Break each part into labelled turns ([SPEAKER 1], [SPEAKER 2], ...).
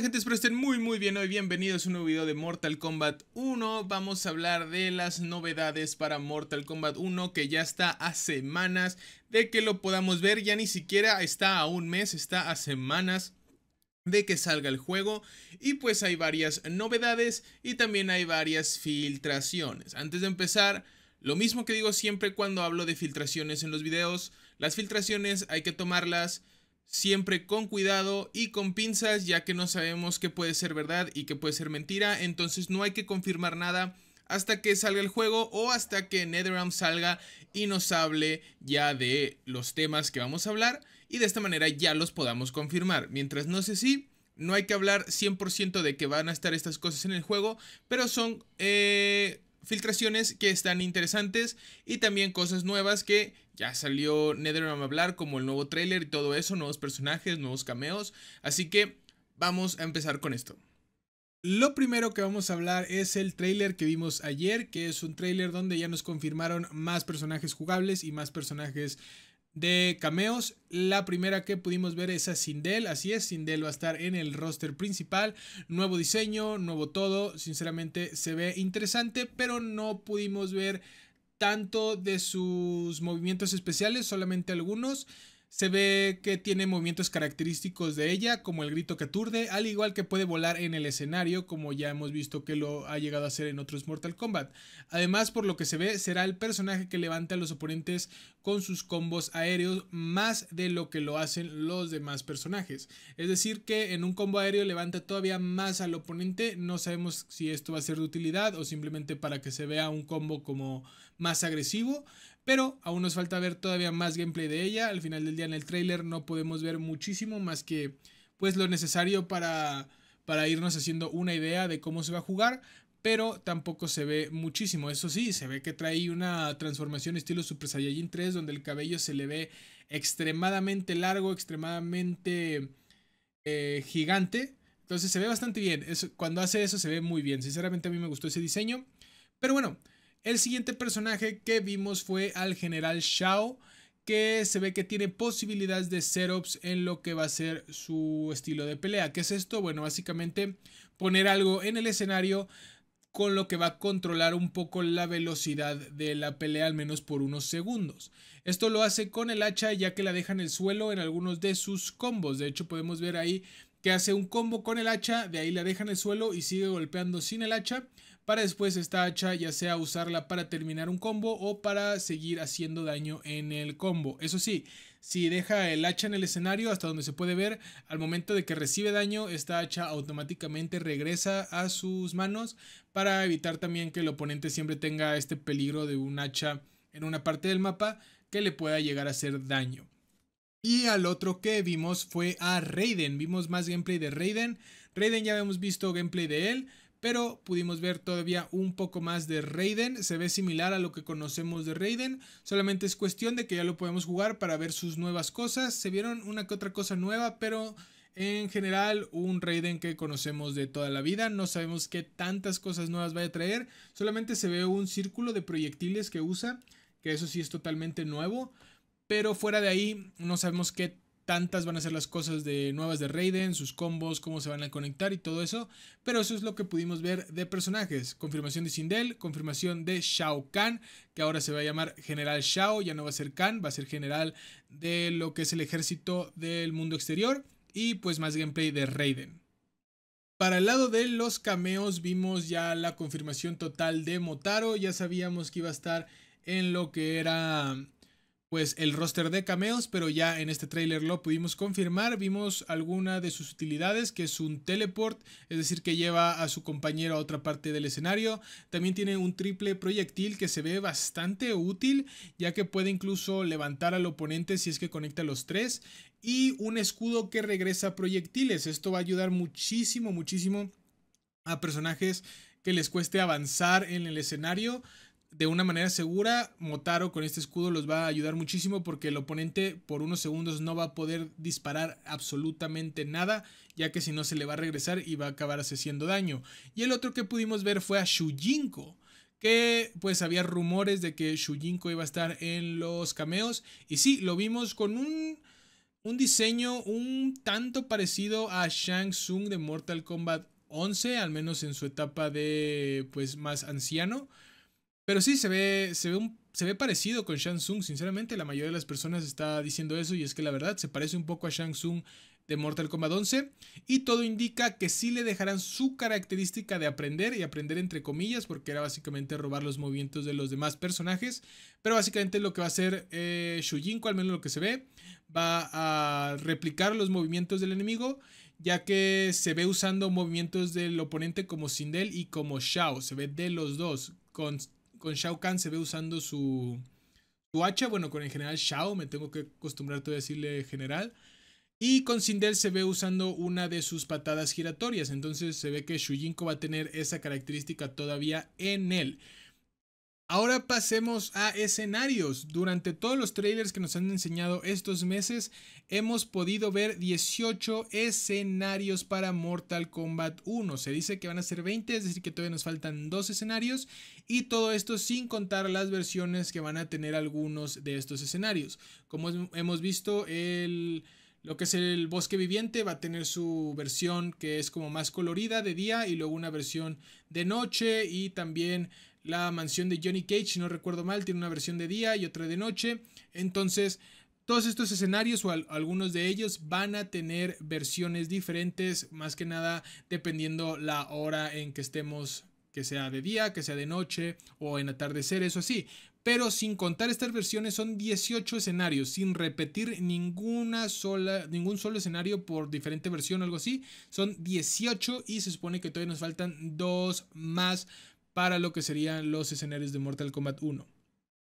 [SPEAKER 1] gente? Espero estén muy muy bien hoy, bienvenidos a un nuevo video de Mortal Kombat 1 Vamos a hablar de las novedades para Mortal Kombat 1 que ya está a semanas de que lo podamos ver Ya ni siquiera está a un mes, está a semanas de que salga el juego y pues hay varias novedades y también hay varias filtraciones Antes de empezar, lo mismo que digo siempre cuando hablo de filtraciones en los videos Las filtraciones hay que tomarlas siempre con cuidado y con pinzas, ya que no sabemos qué puede ser verdad y qué puede ser mentira, entonces no hay que confirmar nada hasta que salga el juego o hasta que NetherRealm salga y nos hable ya de los temas que vamos a hablar y de esta manera ya los podamos confirmar. Mientras no sé si, no hay que hablar 100% de que van a estar estas cosas en el juego, pero son... Eh filtraciones que están interesantes y también cosas nuevas que ya salió NetherRealm a hablar, como el nuevo trailer y todo eso, nuevos personajes, nuevos cameos. Así que vamos a empezar con esto. Lo primero que vamos a hablar es el trailer que vimos ayer, que es un trailer donde ya nos confirmaron más personajes jugables y más personajes de cameos. La primera que pudimos ver es a Sindel, así es, Sindel va a estar en el roster principal. Nuevo diseño, nuevo todo, sinceramente se ve interesante, pero no pudimos ver tanto de sus movimientos especiales, solamente algunos. Se ve que tiene movimientos característicos de ella, como el grito que aturde, al igual que puede volar en el escenario, como ya hemos visto que lo ha llegado a hacer en otros Mortal Kombat. Además, por lo que se ve, será el personaje que levanta a los oponentes con sus combos aéreos más de lo que lo hacen los demás personajes. Es decir, que en un combo aéreo levanta todavía más al oponente. No sabemos si esto va a ser de utilidad o simplemente para que se vea un combo como más agresivo pero aún nos falta ver todavía más gameplay de ella. Al final del día en el trailer no podemos ver muchísimo más que pues lo necesario para, para irnos haciendo una idea de cómo se va a jugar. Pero tampoco se ve muchísimo. Eso sí, se ve que trae una transformación estilo Super Saiyajin 3 donde el cabello se le ve extremadamente largo, extremadamente eh, gigante. Entonces se ve bastante bien. Eso, cuando hace eso se ve muy bien. Sinceramente a mí me gustó ese diseño. Pero bueno, el siguiente personaje que vimos fue al general Shao, que se ve que tiene posibilidades de setups en lo que va a ser su estilo de pelea. ¿Qué es esto? Bueno, básicamente poner algo en el escenario con lo que va a controlar un poco la velocidad de la pelea al menos por unos segundos. Esto lo hace con el hacha ya que la deja en el suelo en algunos de sus combos. De hecho podemos ver ahí que hace un combo con el hacha, de ahí la deja en el suelo y sigue golpeando sin el hacha, para después esta hacha ya sea usarla para terminar un combo o para seguir haciendo daño en el combo. Eso sí, si deja el hacha en el escenario hasta donde se puede ver, al momento de que recibe daño, esta hacha automáticamente regresa a sus manos para evitar también que el oponente siempre tenga este peligro de un hacha en una parte del mapa que le pueda llegar a hacer daño. Y al otro que vimos fue a Raiden, vimos más gameplay de Raiden. Raiden ya habíamos visto gameplay de él, pero pudimos ver todavía un poco más de Raiden. Se ve similar a lo que conocemos de Raiden, solamente es cuestión de que ya lo podemos jugar para ver sus nuevas cosas. Se vieron una que otra cosa nueva, pero en general un Raiden que conocemos de toda la vida. No sabemos qué tantas cosas nuevas vaya a traer, solamente se ve un círculo de proyectiles que usa, que eso sí es totalmente nuevo. Pero fuera de ahí, no sabemos qué tantas van a ser las cosas de nuevas de Raiden, sus combos, cómo se van a conectar y todo eso. Pero eso es lo que pudimos ver de personajes. Confirmación de Sindel, confirmación de Shao Kahn, que ahora se va a llamar General Shao, ya no va a ser Kahn, va a ser general de lo que es el ejército del mundo exterior. Y pues más gameplay de Raiden. Para el lado de los cameos vimos ya la confirmación total de Motaro, ya sabíamos que iba a estar en lo que era pues el roster de cameos, pero ya en este tráiler lo pudimos confirmar, vimos alguna de sus utilidades, que es un teleport, es decir, que lleva a su compañero a otra parte del escenario, también tiene un triple proyectil que se ve bastante útil, ya que puede incluso levantar al oponente si es que conecta los tres, y un escudo que regresa proyectiles, esto va a ayudar muchísimo, muchísimo a personajes que les cueste avanzar en el escenario, de una manera segura, Motaro con este escudo los va a ayudar muchísimo porque el oponente por unos segundos no va a poder disparar absolutamente nada, ya que si no se le va a regresar y va a acabar haciendo daño. Y el otro que pudimos ver fue a Shujinko, que pues había rumores de que Shujinko iba a estar en los cameos y sí, lo vimos con un un diseño un tanto parecido a Shang Tsung de Mortal Kombat 11, al menos en su etapa de pues más anciano. Pero sí, se ve, se ve, se ve parecido con Shang Tsung, sinceramente. La mayoría de las personas está diciendo eso y es que la verdad se parece un poco a Shang Tsung de Mortal Kombat 11 y todo indica que sí le dejarán su característica de aprender y aprender entre comillas porque era básicamente robar los movimientos de los demás personajes pero básicamente lo que va a hacer eh, Shujinko al menos lo que se ve va a replicar los movimientos del enemigo ya que se ve usando movimientos del oponente como Sindel y como Shao se ve de los dos con con Shao Kahn se ve usando su, hacha, bueno, con el general Shao, me tengo que acostumbrar a decirle general. Y con Sindel se ve usando una de sus patadas giratorias, entonces se ve que Shujinko va a tener esa característica todavía en él. Ahora pasemos a escenarios. Durante todos los trailers que nos han enseñado estos meses, hemos podido ver 18 escenarios para Mortal Kombat 1. Se dice que van a ser 20, es decir, que todavía nos faltan dos escenarios. Y todo esto sin contar las versiones que van a tener algunos de estos escenarios. Como hemos visto, el lo que es el bosque viviente va a tener su versión que es como más colorida de día y luego una versión de noche y también la mansión de Johnny Cage, si no recuerdo mal, tiene una versión de día y otra de noche. Entonces, todos estos escenarios o algunos de ellos van a tener versiones diferentes, más que nada dependiendo la hora en que estemos, que sea de día, que sea de noche o en atardecer, eso así. Pero sin contar estas versiones son 18 escenarios, sin repetir ninguna sola, ningún solo escenario por diferente versión o algo así. Son 18 y se supone que todavía nos faltan dos más para lo que serían los escenarios de Mortal Kombat 1.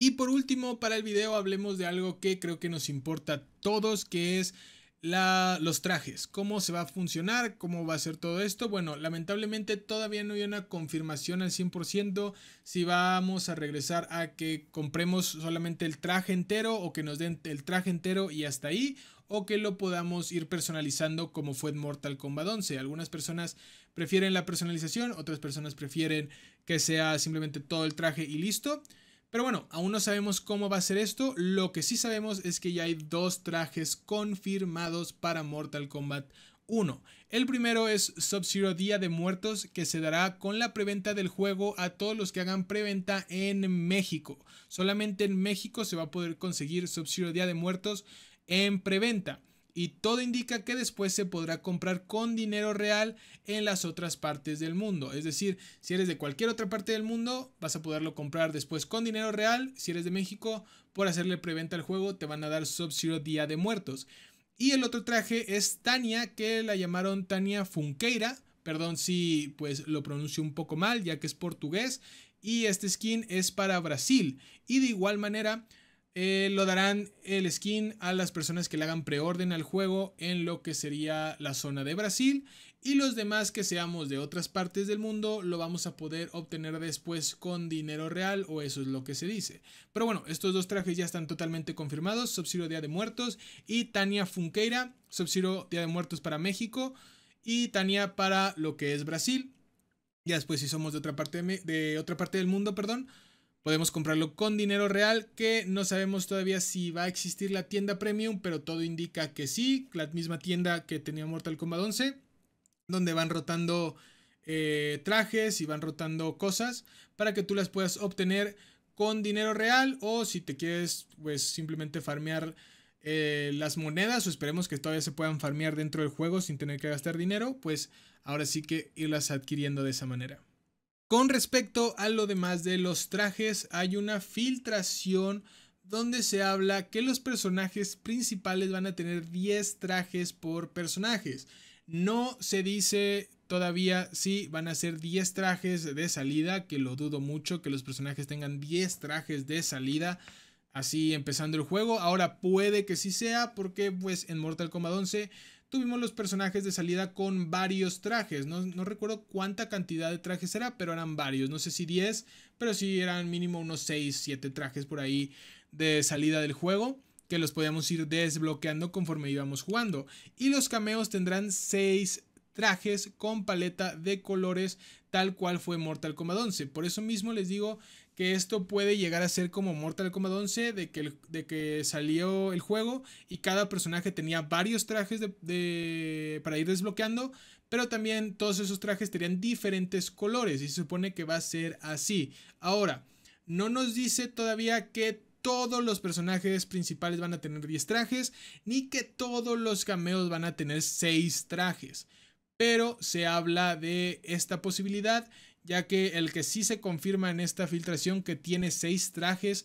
[SPEAKER 1] Y por último, para el video hablemos de algo que creo que nos importa a todos, que es la, los trajes, cómo se va a funcionar, cómo va a ser todo esto. Bueno, lamentablemente todavía no hay una confirmación al 100% si vamos a regresar a que compremos solamente el traje entero o que nos den el traje entero y hasta ahí o que lo podamos ir personalizando como fue en Mortal Kombat 11. Algunas personas prefieren la personalización, otras personas prefieren que sea simplemente todo el traje y listo. Pero bueno, aún no sabemos cómo va a ser esto. Lo que sí sabemos es que ya hay dos trajes confirmados para Mortal Kombat 1. El primero es Sub-Zero Día de Muertos que se dará con la preventa del juego a todos los que hagan preventa en México. Solamente en México se va a poder conseguir Sub-Zero Día de Muertos en preventa y todo indica que después se podrá comprar con dinero real en las otras partes del mundo. Es decir, si eres de cualquier otra parte del mundo, vas a poderlo comprar después con dinero real. Si eres de México, por hacerle preventa al juego, te van a dar Sub-Zero Día de Muertos. Y el otro traje es Tania, que la llamaron Tania Funqueira. Perdón si pues lo pronuncio un poco mal, ya que es portugués. Y este skin es para Brasil. Y de igual manera, eh, lo darán el skin a las personas que le hagan preorden al juego en lo que sería la zona de Brasil y los demás que seamos de otras partes del mundo lo vamos a poder obtener después con dinero real o eso es lo que se dice. Pero bueno, estos dos trajes ya están totalmente confirmados, sub Día de Muertos y Tania Funqueira, sub Día de Muertos para México y Tania para lo que es Brasil. Ya después si somos de otra parte de otra parte del mundo, perdón, Podemos comprarlo con dinero real, que no sabemos todavía si va a existir la tienda premium, pero todo indica que sí, la misma tienda que tenía Mortal Kombat 11, donde van rotando eh, trajes y van rotando cosas para que tú las puedas obtener con dinero real o si te quieres pues simplemente farmear eh, las monedas o esperemos que todavía se puedan farmear dentro del juego sin tener que gastar dinero, pues ahora sí que irlas adquiriendo de esa manera. Con respecto a lo demás de los trajes, hay una filtración donde se habla que los personajes principales van a tener 10 trajes por personajes. No se dice todavía si van a ser 10 trajes de salida, que lo dudo mucho que los personajes tengan 10 trajes de salida. Así empezando el juego, ahora puede que sí sea porque pues en Mortal Kombat 11 tuvimos los personajes de salida con varios trajes. No, recuerdo cuánta cantidad de trajes era, pero eran varios. No sé si 10, pero sí eran mínimo unos 6, 7 trajes por ahí de salida del juego que los podíamos ir desbloqueando conforme íbamos jugando. Y los cameos tendrán 6 trajes con paleta de colores tal cual fue Mortal Kombat 11. Por eso mismo les digo que esto puede llegar a ser como Mortal Kombat 11, de que, de que salió el juego y cada personaje tenía varios trajes de, para ir desbloqueando, pero también todos esos trajes tenían diferentes colores y se supone que va a ser así. Ahora, no nos dice todavía que todos los personajes principales van a tener 10 trajes, ni que todos los cameos van a tener 6 trajes pero se habla de esta posibilidad, ya que el que sí se confirma en esta filtración que tiene seis trajes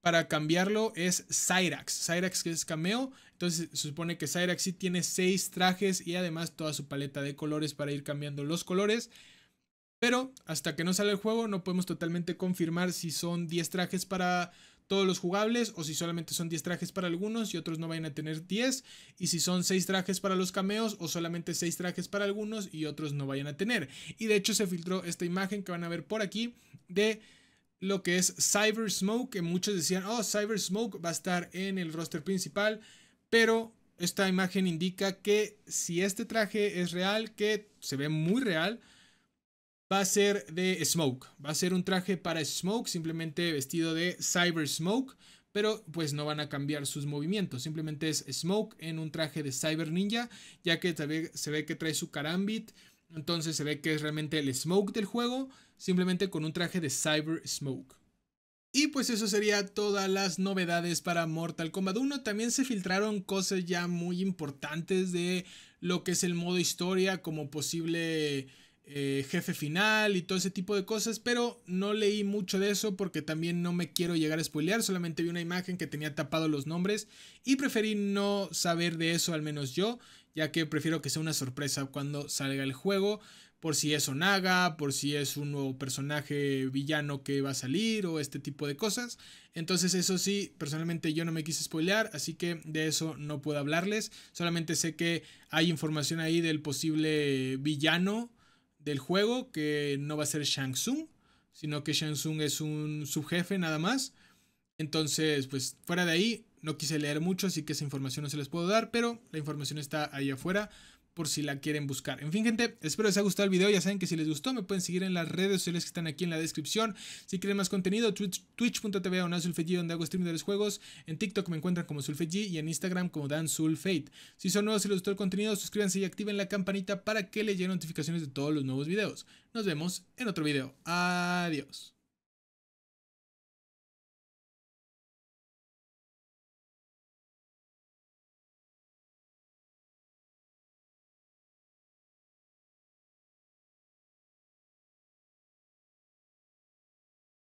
[SPEAKER 1] para cambiarlo es Cyrax. Cyrax que es cameo. Entonces se supone que Cyrax sí tiene seis trajes y además toda su paleta de colores para ir cambiando los colores. Pero hasta que no sale el juego no podemos totalmente confirmar si son 10 trajes para todos los jugables o si solamente son 10 trajes para algunos y otros no vayan a tener 10 y si son 6 trajes para los cameos o solamente 6 trajes para algunos y otros no vayan a tener. Y de hecho se filtró esta imagen que van a ver por aquí de lo que es Cyber Smoke, que muchos decían, oh, Cyber Smoke va a estar en el roster principal, pero esta imagen indica que si este traje es real, que se ve muy real, va a ser de Smoke. Va a ser un traje para Smoke, simplemente vestido de Cyber Smoke. Pero pues no van a cambiar sus movimientos. Simplemente es Smoke en un traje de Cyber Ninja. Ya que se ve que trae su Karambit. Entonces se ve que es realmente el Smoke del juego. Simplemente con un traje de Cyber Smoke. Y pues eso sería todas las novedades para Mortal Kombat 1. También se filtraron cosas ya muy importantes de lo que es el modo historia como posible eh, jefe final y todo ese tipo de cosas, pero no leí mucho de eso porque también no me quiero llegar a spoilear, solamente vi una imagen que tenía tapado los nombres y preferí no saber de eso, al menos yo, ya que prefiero que sea una sorpresa cuando salga el juego, por si es Onaga, por si es un nuevo personaje villano que va a salir o este tipo de cosas. Entonces eso sí, personalmente yo no me quise spoilear, así que de eso no puedo hablarles, solamente sé que hay información ahí del posible villano del juego, que no va a ser Shang Tsung, sino que Shang Tsung es un subjefe nada más. Entonces, pues fuera de ahí, no quise leer mucho, así que esa información no se les puedo dar, pero la información está ahí afuera por si la quieren buscar. En fin, gente, espero les haya gustado el video. Ya saben que si les gustó, me pueden seguir en las redes sociales que están aquí en la descripción. Si quieren más contenido, twitch.tv o donde hago stream de los juegos. En TikTok me encuentran como SulfeG y en Instagram como danzulfate. Si son nuevos y les gustó el contenido, suscríbanse y activen la campanita para que le lleguen notificaciones de todos los nuevos videos. Nos vemos en otro video. Adiós.